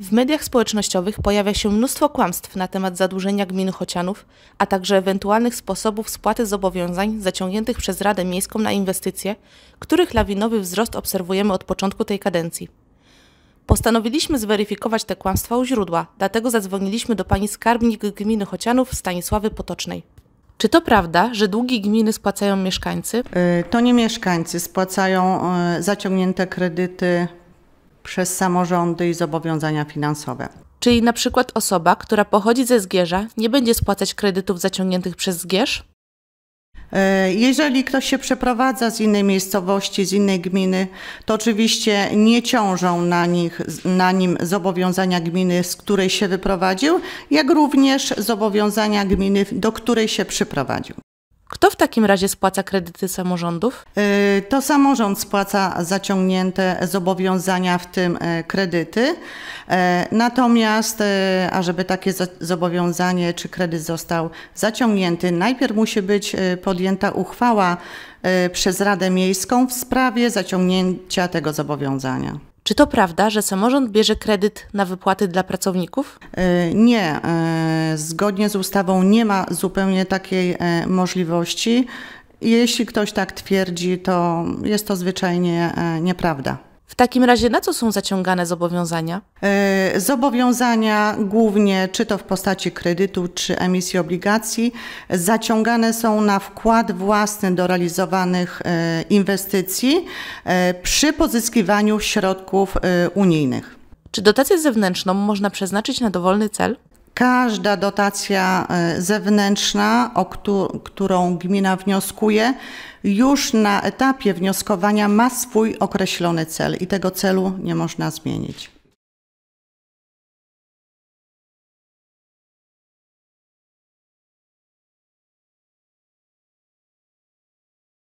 W mediach społecznościowych pojawia się mnóstwo kłamstw na temat zadłużenia gminy Chocianów, a także ewentualnych sposobów spłaty zobowiązań zaciągniętych przez Radę Miejską na inwestycje, których lawinowy wzrost obserwujemy od początku tej kadencji. Postanowiliśmy zweryfikować te kłamstwa u źródła, dlatego zadzwoniliśmy do pani skarbnik gminy Chocianów Stanisławy Potocznej. Czy to prawda, że długi gminy spłacają mieszkańcy? Y, to nie mieszkańcy spłacają y, zaciągnięte kredyty przez samorządy i zobowiązania finansowe. Czyli na przykład osoba, która pochodzi ze Zgierza, nie będzie spłacać kredytów zaciągniętych przez Zgierz? E, jeżeli ktoś się przeprowadza z innej miejscowości, z innej gminy, to oczywiście nie ciążą na, nich, na nim zobowiązania gminy, z której się wyprowadził, jak również zobowiązania gminy, do której się przyprowadził. Kto w takim razie spłaca kredyty samorządów? E, to samorząd spłaca zaciągnięte zobowiązania, w tym e, kredyty. E, natomiast, ażeby takie zobowiązanie czy kredyt został zaciągnięty, najpierw musi być podjęta uchwała przez Radę Miejską w sprawie zaciągnięcia tego zobowiązania. Czy to prawda, że samorząd bierze kredyt na wypłaty dla pracowników? Nie, Zgodnie z ustawą nie ma zupełnie takiej e, możliwości. Jeśli ktoś tak twierdzi, to jest to zwyczajnie e, nieprawda. W takim razie na co są zaciągane zobowiązania? E, zobowiązania głównie czy to w postaci kredytu, czy emisji obligacji, zaciągane są na wkład własny do realizowanych inwestycji przy pozyskiwaniu środków unijnych. Czy dotację zewnętrzną można przeznaczyć na dowolny cel? Każda dotacja e, zewnętrzna, o którą gmina wnioskuje, już na etapie wnioskowania ma swój określony cel i tego celu nie można zmienić.